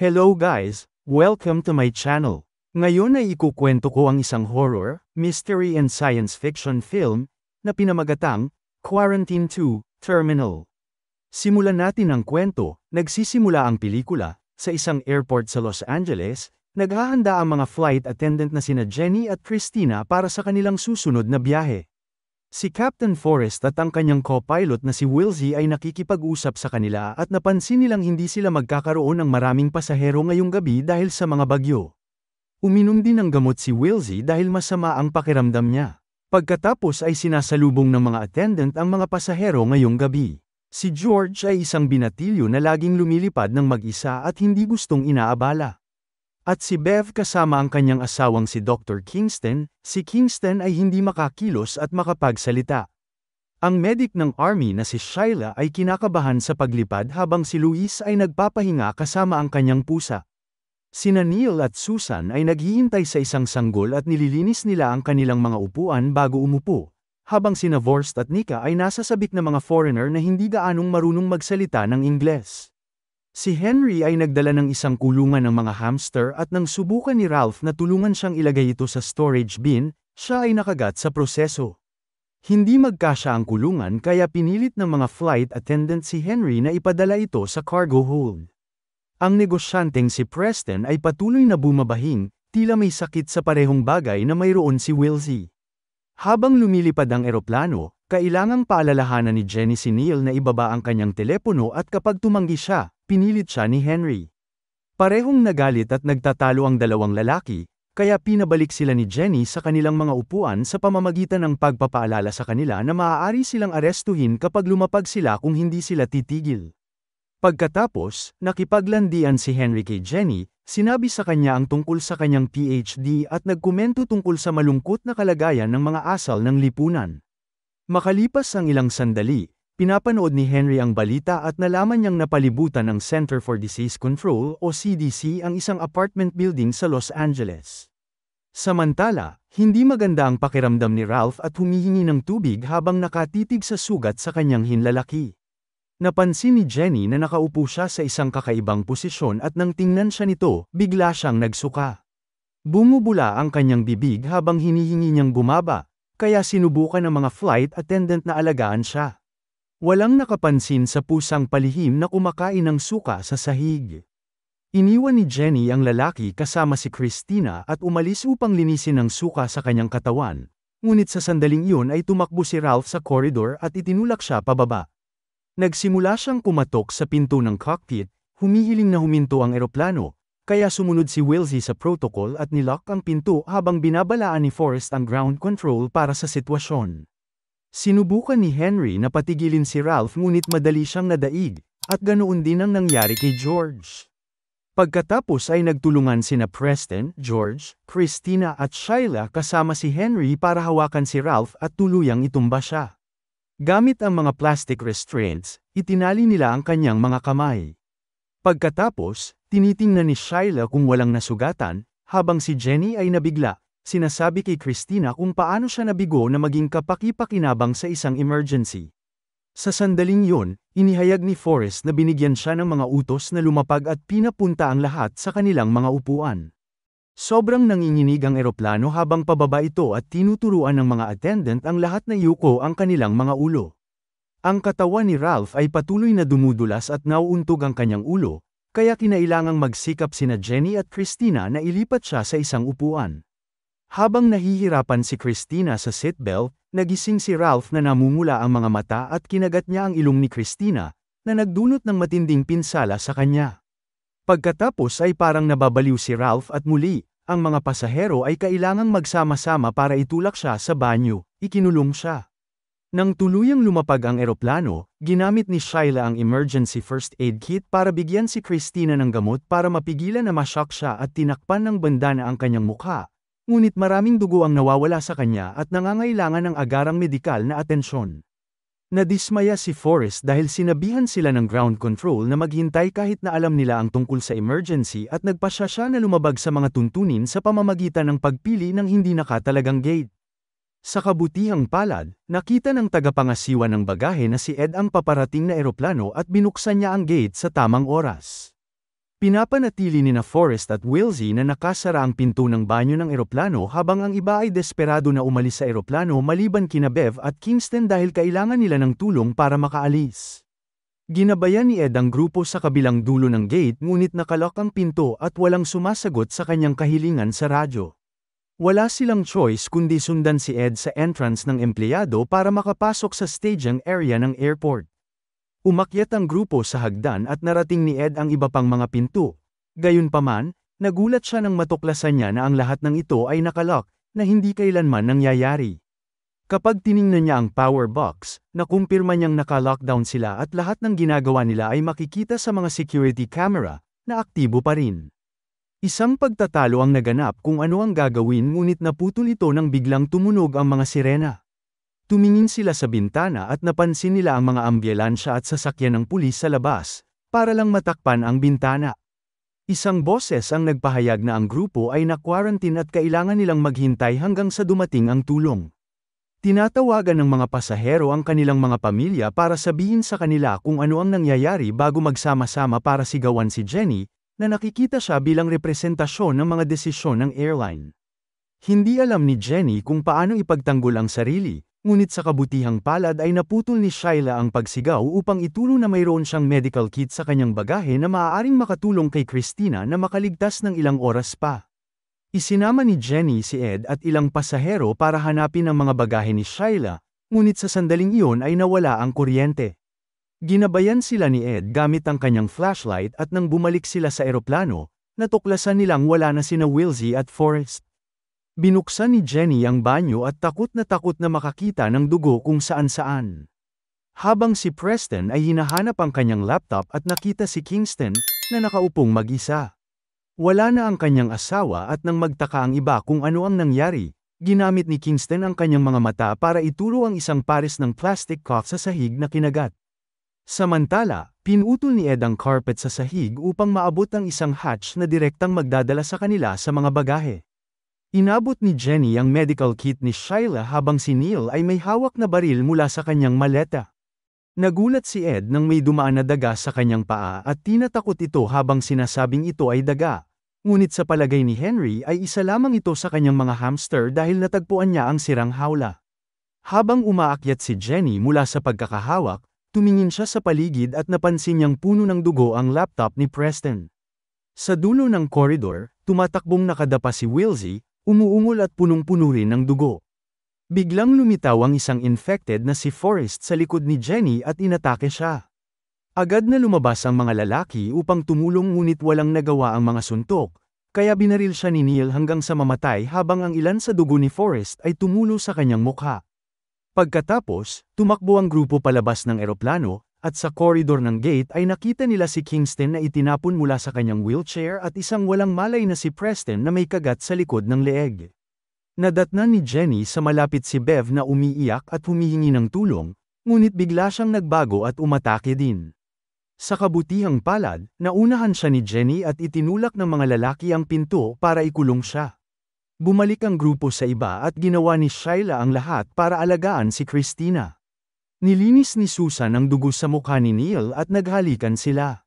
Hello guys, welcome to my channel. Ngayon ay ikukwento ko ang isang horror, mystery and science fiction film, na pinamagatang, Quarantine 2, Terminal. Simulan natin ang kwento, nagsisimula ang pelikula, sa isang airport sa Los Angeles, naghahanda ang mga flight attendant na sina Jenny at Christina para sa kanilang susunod na biyahe. Si Captain Forrest at ang kanyang co-pilot na si Wilsey ay nakikipag-usap sa kanila at napansin nilang hindi sila magkakaroon ng maraming pasahero ngayong gabi dahil sa mga bagyo. Uminom din ng gamot si Wilsey dahil masama ang pakiramdam niya. Pagkatapos ay sinasalubong ng mga attendant ang mga pasahero ngayong gabi. Si George ay isang binatilyo na laging lumilipad ng mag-isa at hindi gustong inaabala. At si Bev kasama ang kanyang asawang si Dr. Kingston, si Kingston ay hindi makakilos at makapagsalita. Ang medic ng army na si Shyla ay kinakabahan sa paglipad habang si Luis ay nagpapahinga kasama ang kanyang pusa. Sina Neil at Susan ay naghihintay sa isang sanggol at nililinis nila ang kanilang mga upuan bago umupo, habang sina Vorst at Nika ay nasa sabik na mga foreigner na hindi gaanong marunong magsalita ng Ingles. Si Henry ay nagdala ng isang kulungan ng mga hamster at nang subukan ni Ralph na tulungan siyang ilagay ito sa storage bin, siya ay nakagat sa proseso. Hindi magkasya ang kulungan kaya pinilit ng mga flight attendant si Henry na ipadala ito sa cargo hold. Ang negosyanteng si Preston ay patuloy na bumabahing, tila may sakit sa parehong bagay na mayroon si Wilsey. Habang lumilipad ang eroplano, kailangang paalalahanan ni Jenny si Neil na ibaba ang kanyang telepono at kapag tumanggi siya, pinilit siya ni Henry. Parehong nagalit at nagtatalo ang dalawang lalaki, kaya pinabalik sila ni Jenny sa kanilang mga upuan sa pamamagitan ng pagpapaalala sa kanila na maaari silang arestuhin kapag lumapag sila kung hindi sila titigil. Pagkatapos, nakipaglandian si Henry kay Jenny, sinabi sa kanya ang tungkol sa kanyang PhD at nagkomento tungkol sa malungkot na kalagayan ng mga asal ng lipunan. Makalipas ang ilang sandali, pinapanood ni Henry ang balita at nalaman niyang napalibutan ng Center for Disease Control o CDC ang isang apartment building sa Los Angeles. Samantala, hindi maganda ang pakiramdam ni Ralph at humihingi ng tubig habang nakatitig sa sugat sa kanyang hinlalaki. Napansin ni Jenny na nakaupo siya sa isang kakaibang posisyon at nang tingnan siya nito, bigla siyang nagsuka. Bumubula ang kanyang bibig habang hinihingi niyang bumaba, kaya sinubukan ng mga flight attendant na alagaan siya. Walang nakapansin sa pusang palihim na kumakain ng suka sa sahig. Iniwan ni Jenny ang lalaki kasama si Christina at umalis upang linisin ang suka sa kanyang katawan, ngunit sa sandaling iyon ay tumakbo si Ralph sa koridor at itinulak siya pababa. Nagsimula siyang kumatok sa pinto ng cockpit, humihiling na huminto ang eroplano, kaya sumunod si Wilsey sa protocol at nilock ang pinto habang binabalaan ni Forrest ang ground control para sa sitwasyon. Sinubukan ni Henry na patigilin si Ralph ngunit madali siyang nadaig, at ganoon din ang nangyari kay George. Pagkatapos ay nagtulungan sina Preston, George, Christina at Shyla kasama si Henry para hawakan si Ralph at tuluyang itumba siya. Gamit ang mga plastic restraints, itinali nila ang kanyang mga kamay. Pagkatapos, tinitingnan ni Shyla kung walang nasugatan, habang si Jenny ay nabigla, sinasabi kay Christina kung paano siya nabigo na maging kapaki-pakinabang sa isang emergency. Sa sandaling yun, inihayag ni Forrest na binigyan siya ng mga utos na lumapag at pinapunta ang lahat sa kanilang mga upuan. Sobrang nanginginig ang eroplano habang pababa ito at tinuturuan ng mga attendant ang lahat na yuko ang kanilang mga ulo. Ang katawan ni Ralph ay patuloy na dumudulas at nauuntog ang kanyang ulo, kaya kinailangang magsikap sina Jenny at Christina na ilipat siya sa isang upuan. Habang nahihirapan si Christina sa seatbelt, nagising si Ralph na namumula ang mga mata at kinagat niya ang ilong ni Christina, na nagdunot ng matinding pinsala sa kanya. Pagkatapos ay parang nababaliw si Ralph at muli, ang mga pasahero ay kailangang magsama-sama para itulak siya sa banyo, ikinulong siya. Nang tuluyang lumapag ang eroplano, ginamit ni Shyla ang emergency first aid kit para bigyan si Christina ng gamot para mapigilan na masyak siya at tinakpan ng bandana ang kanyang mukha. Ngunit maraming dugo ang nawawala sa kanya at nangangailangan ng agarang medikal na atensyon. Nadismaya si Forrest dahil sinabihan sila ng ground control na maghintay kahit na alam nila ang tungkol sa emergency at nagpasya siya na lumabag sa mga tuntunin sa pamamagitan ng pagpili ng hindi nakatalagang gate. Sa kabutihang palad, nakita ng tagapangasiwa ng bagahe na si Ed ang paparating na eroplano at binuksan niya ang gate sa tamang oras. Pinapanatili ni na Forrest at Wilsey na nakasara ang pinto ng banyo ng eroplano habang ang iba ay desperado na umalis sa eroplano maliban kina Bev at Kingston dahil kailangan nila ng tulong para makaalis. Ginabayan ni Ed ang grupo sa kabilang dulo ng gate ngunit nakalock ang pinto at walang sumasagot sa kanyang kahilingan sa radyo. Wala silang choice kundi sundan si Ed sa entrance ng empleyado para makapasok sa staging area ng airport. Umakyat ang grupo sa hagdan at narating ni Ed ang iba pang mga pinto. Gayunpaman, nagulat siya nang matuklasan niya na ang lahat ng ito ay nakalak, na hindi kailanman nangyayari. Kapag tiningnan niya ang power box, nakumpirma niyang naka-lockdown sila at lahat ng ginagawa nila ay makikita sa mga security camera, na aktibo pa rin. Isang pagtatalo ang naganap kung ano ang gagawin ngunit naputol ito nang biglang tumunog ang mga sirena. Tumingin sila sa bintana at napansin nila ang mga ambyelansya at sasakyan ng pulis sa labas, para lang matakpan ang bintana. Isang boses ang nagpahayag na ang grupo ay na-quarantine at kailangan nilang maghintay hanggang sa dumating ang tulong. Tinatawagan ng mga pasahero ang kanilang mga pamilya para sabihin sa kanila kung ano ang nangyayari bago magsama-sama para sigawan si Jenny, na nakikita siya bilang representasyon ng mga desisyon ng airline. Hindi alam ni Jenny kung paano ipagtanggol ang sarili, Ngunit sa kabutihang palad ay naputol ni Shyla ang pagsigaw upang itulong na mayroon siyang medical kit sa kanyang bagahe na maaaring makatulong kay Christina na makaligtas ng ilang oras pa. Isinama ni Jenny si Ed at ilang pasahero para hanapin ang mga bagahe ni Shyla, ngunit sa sandaling iyon ay nawala ang kuryente. Ginabayan sila ni Ed gamit ang kanyang flashlight at nang bumalik sila sa eroplano, natuklasan nilang wala na sina Wilsey at Forrest. Binuksan ni Jenny ang banyo at takot na takot na makakita ng dugo kung saan-saan. Habang si Preston ay hinahanap ang kanyang laptop at nakita si Kingston na nakaupong mag-isa. Wala na ang kanyang asawa at nang magtaka ang iba kung ano ang nangyari, ginamit ni Kingston ang kanyang mga mata para ituro ang isang pares ng plastic cuff sa sahig na kinagat. Samantala, pinutol ni Ed ang carpet sa sahig upang maabot ang isang hatch na direktang magdadala sa kanila sa mga bagahe. Inabot ni Jenny ang medical kit ni Shyla habang si Neil ay may hawak na baril mula sa kanyang maleta. Nagulat si Ed nang may dumaan na daga sa kanyang paa at tinatakot ito habang sinasabing ito ay daga. Ngunit sa palagay ni Henry ay isa lamang ito sa kanyang mga hamster dahil natagpuan niya ang sirang hawla. Habang umaakyat si Jenny mula sa pagkakahawak, tumingin siya sa paligid at napansin niyang puno ng dugo ang laptop ni Preston. Sa dulo ng koridor, tumatakbong nakadapa si Wilsey, Umuungol at punong-puno rin ng dugo. Biglang lumitaw ang isang infected na si Forrest sa likod ni Jenny at inatake siya. Agad na lumabas ang mga lalaki upang tumulong ngunit walang nagawa ang mga suntok, kaya binaril siya ni Neil hanggang sa mamatay habang ang ilan sa dugo ni Forrest ay tumulo sa kanyang mukha. Pagkatapos, tumakbo ang grupo palabas ng eroplano, at sa koridor ng gate ay nakita nila si Kingston na itinapon mula sa kanyang wheelchair at isang walang malay na si Preston na may kagat sa likod ng leeg. Nadatnan ni Jenny sa malapit si Bev na umiiyak at humihingi ng tulong, ngunit bigla siyang nagbago at umatake din. Sa kabutihang palad, naunahan siya ni Jenny at itinulak ng mga lalaki ang pinto para ikulong siya. Bumalik ang grupo sa iba at ginawa ni Shyla ang lahat para alagaan si Christina. Nilinis ni Susan ang dugo sa mukha ni Neil at naghalikan sila.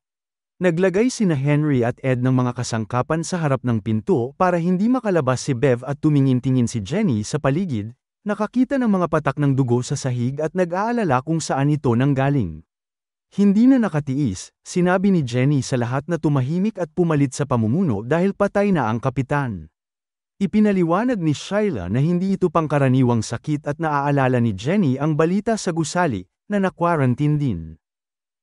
Naglagay sina Henry at Ed ng mga kasangkapan sa harap ng pinto para hindi makalabas si Bev at tumingin-tingin si Jenny sa paligid, nakakita ng mga patak ng dugo sa sahig at nag-aalala kung saan ito nanggaling. Hindi na nakatiis, sinabi ni Jenny sa lahat na tumahimik at pumalit sa pamumuno dahil patay na ang kapitan. Ipinaliwanag ni Shyla na hindi ito pangkaraniwang sakit at naaalala ni Jenny ang balita sa gusali na na-quarantine din.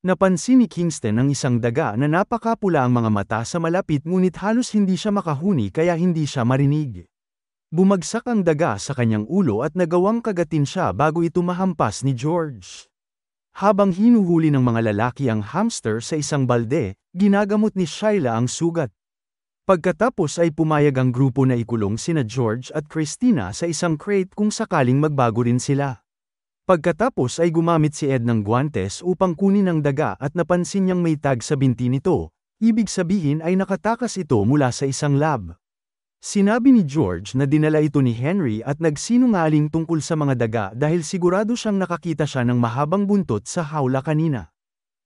Napansin ni Kingston ang isang daga na napakapula ang mga mata sa malapit ngunit halos hindi siya makahuni kaya hindi siya marinig. Bumagsak ang daga sa kanyang ulo at nagawang kagatin siya bago ito mahampas ni George. Habang hinuhuli ng mga lalaki ang hamster sa isang balde, ginagamot ni Shyla ang sugat. Pagkatapos ay pumayag ang grupo na ikulong sina George at Christina sa isang crate kung sakaling magbago rin sila. Pagkatapos ay gumamit si Ed ng guantes upang kunin ang daga at napansin niyang may tag sa binti nito, ibig sabihin ay nakatakas ito mula sa isang lab. Sinabi ni George na dinala ito ni Henry at nagsinungaling tungkol sa mga daga dahil sigurado siyang nakakita siya ng mahabang buntot sa hawla kanina.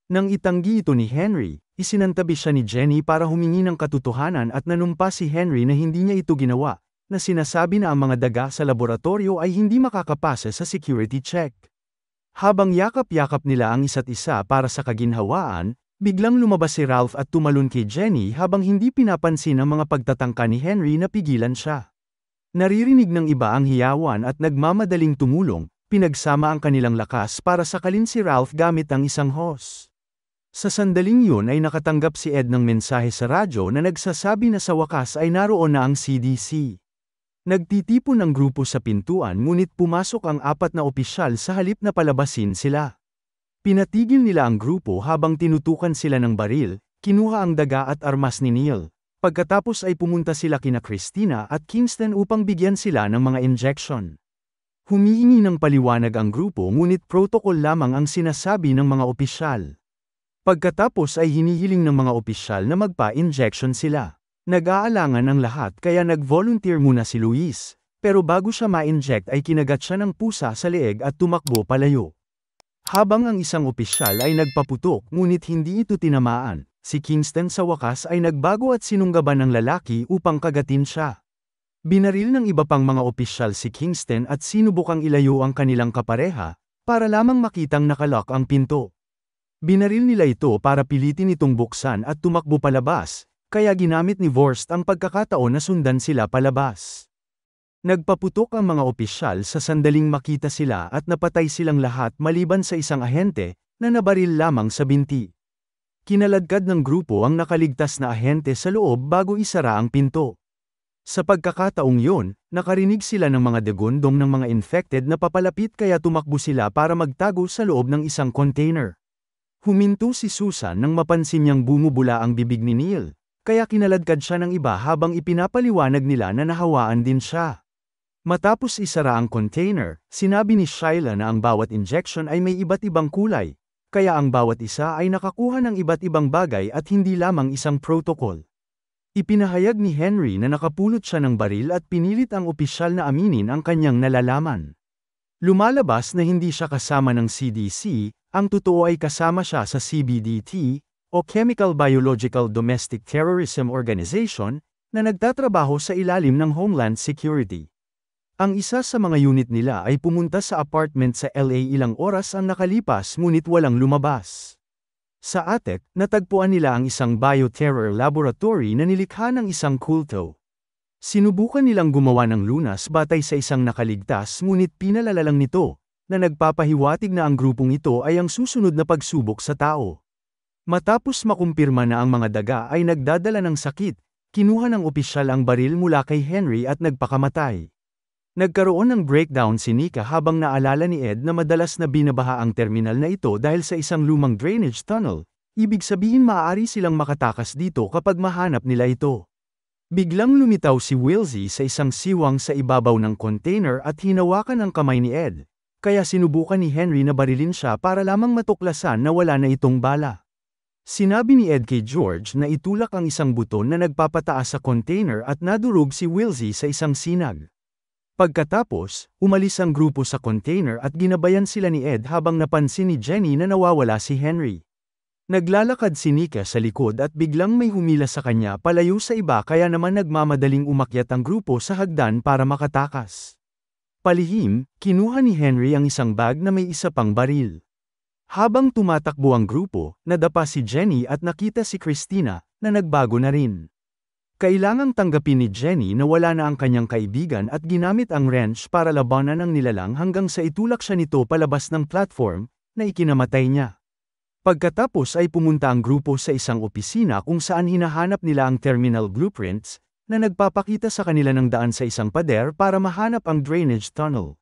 Nang itanggi ito ni Henry, isinantabi siya ni Jenny para humingi ng katotohanan at nanumpa si Henry na hindi niya ito ginawa, na sinasabi na ang mga daga sa laboratorio ay hindi makakapasa sa security check. Habang yakap-yakap nila ang isa't isa para sa kaginhawaan, biglang lumabas si Ralph at tumalon kay Jenny habang hindi pinapansin ang mga pagtatangka ni Henry na pigilan siya. Naririnig ng iba ang hiyawan at nagmamadaling tumulong, pinagsama ang kanilang lakas para sakalin si Ralph gamit ang isang hose. Sa sandaling yun ay nakatanggap si Ed ng mensahe sa radyo na nagsasabi na sa wakas ay naroon na ang CDC. Nagtitipon ang grupo sa pintuan ngunit pumasok ang apat na opisyal sa halip na palabasin sila. Pinatigil nila ang grupo habang tinutukan sila ng baril, kinuha ang daga at armas ni Neil. Pagkatapos ay pumunta sila kina Christina at Kingston upang bigyan sila ng mga injection. Humiingi ng paliwanag ang grupo ngunit protocol lamang ang sinasabi ng mga opisyal. Pagkatapos ay hinihiling ng mga opisyal na magpa-injection sila. Nag-aalangan ang lahat kaya nag-volunteer muna si Luis, pero bago siya ma-inject ay kinagat siya ng pusa sa leeg at tumakbo palayo. Habang ang isang opisyal ay nagpaputok ngunit hindi ito tinamaan, si Kingston sa wakas ay nagbago at sinunggaban ng lalaki upang kagatin siya. Binaril ng iba pang mga opisyal si Kingston at sinubukang ilayo ang kanilang kapareha, para lamang makitang nakalock ang pinto. Binaril nila ito para pilitin itong buksan at tumakbo palabas, kaya ginamit ni Vorst ang pagkakataon na sundan sila palabas. Nagpaputok ang mga opisyal sa sandaling makita sila at napatay silang lahat maliban sa isang ahente na nabaril lamang sa binti. Kinaladkad ng grupo ang nakaligtas na ahente sa loob bago isara ang pinto. Sa pagkakataong yun, nakarinig sila ng mga degondong ng mga infected na papalapit kaya tumakbo sila para magtago sa loob ng isang container. Huminto si Susan nang mapansin niyang bumubula ang bibig ni Neil, kaya kinaladkad siya ng iba habang ipinapaliwanag nila na nahawaan din siya. Matapos isara ang container, sinabi ni Shyla na ang bawat injection ay may iba't ibang kulay, kaya ang bawat isa ay nakakuha ng iba't ibang bagay at hindi lamang isang protocol. Ipinahayag ni Henry na nakapulot siya ng baril at pinilit ang opisyal na aminin ang kanyang nalalaman. Lumalabas na hindi siya kasama ng CDC, ang totoo ay kasama siya sa CBDT, o Chemical Biological Domestic Terrorism Organization, na nagtatrabaho sa ilalim ng Homeland Security. Ang isa sa mga unit nila ay pumunta sa apartment sa LA ilang oras ang nakalipas ngunit walang lumabas. Sa ATEC, natagpuan nila ang isang bioterror laboratory na nilikha ng isang kulto. Sinubukan nilang gumawa ng lunas batay sa isang nakaligtas ngunit pinalalalang nito, na nagpapahiwatig na ang grupong ito ay ang susunod na pagsubok sa tao. Matapos makumpirma na ang mga daga ay nagdadala ng sakit, kinuha ng opisyal ang baril mula kay Henry at nagpakamatay. Nagkaroon ng breakdown si Nika habang naalala ni Ed na madalas na binabaha ang terminal na ito dahil sa isang lumang drainage tunnel, ibig sabihin maaari silang makatakas dito kapag mahanap nila ito. Biglang lumitaw si Wilsey sa isang siwang sa ibabaw ng container at hinawakan ang kamay ni Ed, kaya sinubukan ni Henry na barilin siya para lamang matuklasan na wala na itong bala. Sinabi ni Ed kay George na itulak ang isang buto na nagpapataas sa container at nadurog si Wilsey sa isang sinag. Pagkatapos, umalis ang grupo sa container at ginabayan sila ni Ed habang napansin ni Jenny na nawawala si Henry. Naglalakad si Nika sa likod at biglang may humila sa kanya palayo sa iba kaya naman nagmamadaling umakyat ang grupo sa hagdan para makatakas. Palihim, kinuha ni Henry ang isang bag na may isa pang baril. Habang tumatakbo ang grupo, nadapa si Jenny at nakita si Christina, na nagbago na rin. Kailangang tanggapin ni Jenny na wala na ang kanyang kaibigan at ginamit ang wrench para labanan ang nilalang hanggang sa itulak siya nito palabas ng platform, na ikinamatay niya. Pagkatapos ay pumunta ang grupo sa isang opisina kung saan hinahanap nila ang terminal blueprints, na nagpapakita sa kanila ng daan sa isang pader para mahanap ang drainage tunnel.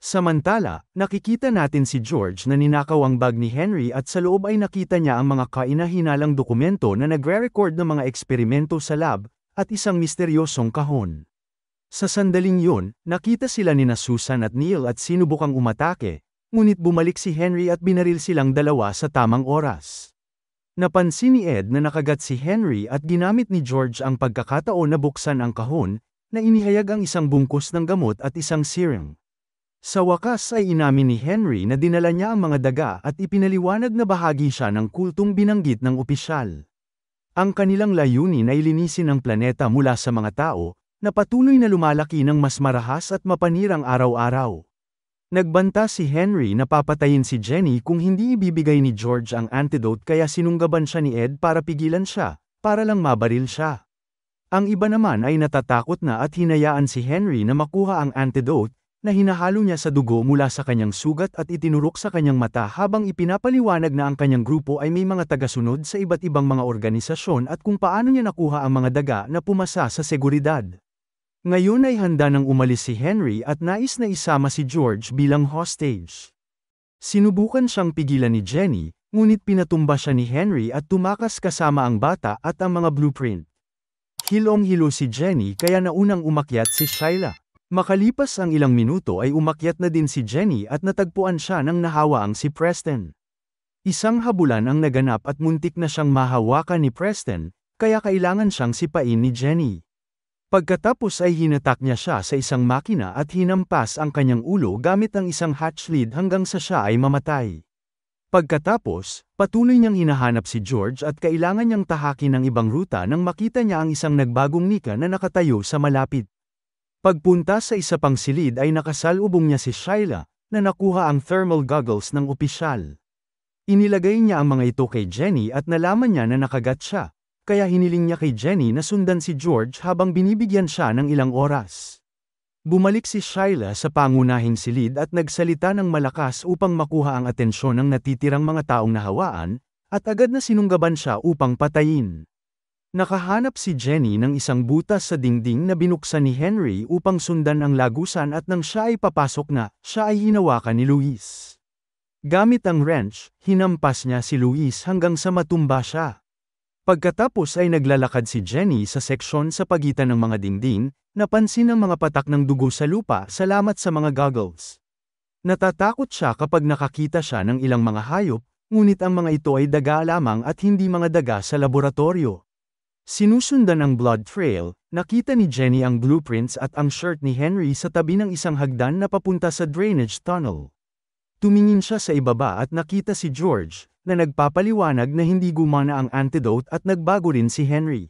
Samantala, nakikita natin si George na ninakaw ang bag ni Henry at sa loob ay nakita niya ang mga kainahinalang dokumento na nagre-record ng mga eksperimento sa lab, at isang misteryosong kahon. Sa sandaling yun, nakita sila ni na Susan at Neil at sinubukang umatake, Ngunit bumalik si Henry at binaril silang dalawa sa tamang oras. Napansin ni Ed na nakagat si Henry at ginamit ni George ang pagkakataon na buksan ang kahon, na inihayag ang isang bungkus ng gamot at isang serum. Sa wakas ay inamin ni Henry na dinala niya ang mga daga at ipinaliwanag na bahagi siya ng kultong binanggit ng opisyal. Ang kanilang layunin ay linisin ang planeta mula sa mga tao, na patuloy na lumalaki ng mas marahas at mapanirang araw-araw. Nagbanta si Henry na papatayin si Jenny kung hindi ibibigay ni George ang antidote kaya sinunggaban siya ni Ed para pigilan siya, para lang mabaril siya. Ang iba naman ay natatakot na at hinayaan si Henry na makuha ang antidote, na hinahalo niya sa dugo mula sa kanyang sugat at itinurok sa kanyang mata habang ipinapaliwanag na ang kanyang grupo ay may mga tagasunod sa iba't ibang mga organisasyon at kung paano niya nakuha ang mga daga na pumasa sa seguridad. Ngayon ay handa nang umalis si Henry at nais na isama si George bilang hostage. Sinubukan siyang pigilan ni Jenny, ngunit pinatumba siya ni Henry at tumakas kasama ang bata at ang mga blueprint. Hilong-hilo si Jenny kaya naunang umakyat si Shyla. Makalipas ang ilang minuto ay umakyat na din si Jenny at natagpuan siya ng nahawaang si Preston. Isang habulan ang naganap at muntik na siyang mahawakan ni Preston, kaya kailangan siyang sipain ni Jenny. Pagkatapos ay hinatak niya siya sa isang makina at hinampas ang kanyang ulo gamit ang isang hatch lead hanggang sa siya ay mamatay. Pagkatapos, patuloy niyang hinahanap si George at kailangan niyang tahakin ng ibang ruta nang makita niya ang isang nagbagong nika na nakatayo sa malapit. Pagpunta sa isa pang silid ay nakasalubong niya si Shyla, na nakuha ang thermal goggles ng opisyal. Inilagay niya ang mga ito kay Jenny at nalaman niya na nakagat siya, kaya hiniling niya kay Jenny na sundan si George habang binibigyan siya ng ilang oras. Bumalik si Shyla sa pangunahing silid at nagsalita ng malakas upang makuha ang atensyon ng natitirang mga taong nahawaan, at agad na sinunggaban siya upang patayin. Nakahanap si Jenny ng isang butas sa dingding na binuksan ni Henry upang sundan ang lagusan at nang siya ay papasok na, siya ay hinawakan ni Luis. Gamit ang wrench, hinampas niya si Luis hanggang sa matumba siya. Pagkatapos ay naglalakad si Jenny sa seksyon sa pagitan ng mga dingding, napansin ang mga patak ng dugo sa lupa salamat sa mga goggles. Natatakot siya kapag nakakita siya ng ilang mga hayop, ngunit ang mga ito ay daga lamang at hindi mga daga sa laboratorio. Sinusundan ang blood trail, nakita ni Jenny ang blueprints at ang shirt ni Henry sa tabi ng isang hagdan na papunta sa drainage tunnel. Tumingin siya sa ibaba at nakita si George, na nagpapaliwanag na hindi gumana ang antidote at nagbago rin si Henry.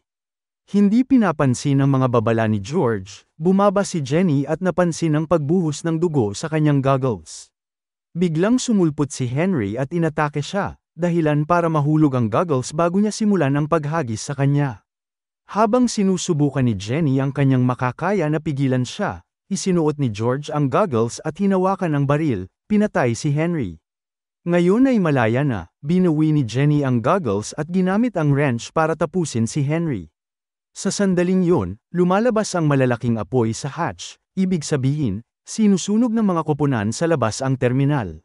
Hindi pinapansin ng mga babala ni George, bumaba si Jenny at napansin ang pagbuhos ng dugo sa kanyang goggles. Biglang sumulpot si Henry at inatake siya, dahilan para mahulog ang goggles bago niya simulan ang paghagis sa kanya. Habang sinusubukan ni Jenny ang kanyang makakaya na pigilan siya, isinuot ni George ang goggles at hinawakan ang baril, pinatay si Henry. Ngayon ay malaya na, binuwi ni Jenny ang goggles at ginamit ang wrench para tapusin si Henry. Sa sandaling yun, lumalabas ang malalaking apoy sa hatch, ibig sabihin, sinusunog ng mga koponan sa labas ang terminal.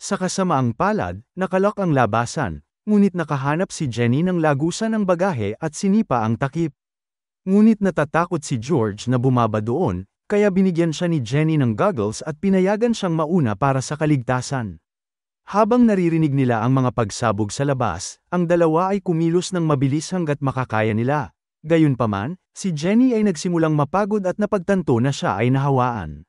Sa kasamaang palad, nakalock ang labasan, ngunit nakahanap si Jenny ng lagusan ng bagahe at sinipa ang takip. Ngunit natatakot si George na bumaba doon, kaya binigyan siya ni Jenny ng goggles at pinayagan siyang mauna para sa kaligtasan. Habang naririnig nila ang mga pagsabog sa labas, ang dalawa ay kumilos ng mabilis hanggat makakaya nila. Gayunpaman, si Jenny ay nagsimulang mapagod at napagtanto na siya ay nahawaan.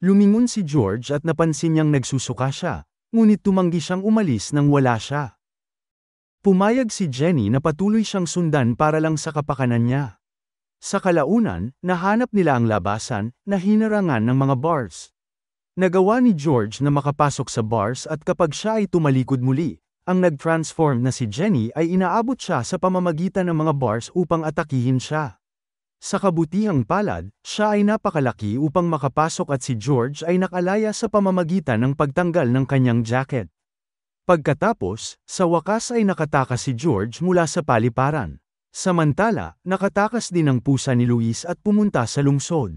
Lumingon si George at napansin niyang nagsusuka siya, ngunit tumanggi siyang umalis nang wala siya. Pumayag si Jenny na patuloy siyang sundan para lang sa kapakanan niya. Sa kalaunan, nahanap nila ang labasan na hinarangan ng mga bars. Nagawa ni George na makapasok sa bars at kapag siya ay tumalikod muli, ang nag-transform na si Jenny ay inaabot siya sa pamamagitan ng mga bars upang atakihin siya. Sa kabutihang palad, siya ay napakalaki upang makapasok at si George ay nakalaya sa pamamagitan ng pagtanggal ng kanyang jacket. Pagkatapos, sa wakas ay nakataka si George mula sa paliparan. Samantala, nakatakas din ang pusa ni Luis at pumunta sa lungsod.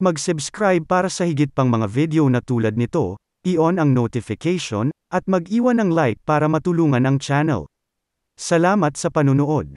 Mag-subscribe para sa higit pang mga video na tulad nito, i-on ang notification, at mag-iwan ng like para matulungan ang channel. Salamat sa panunood.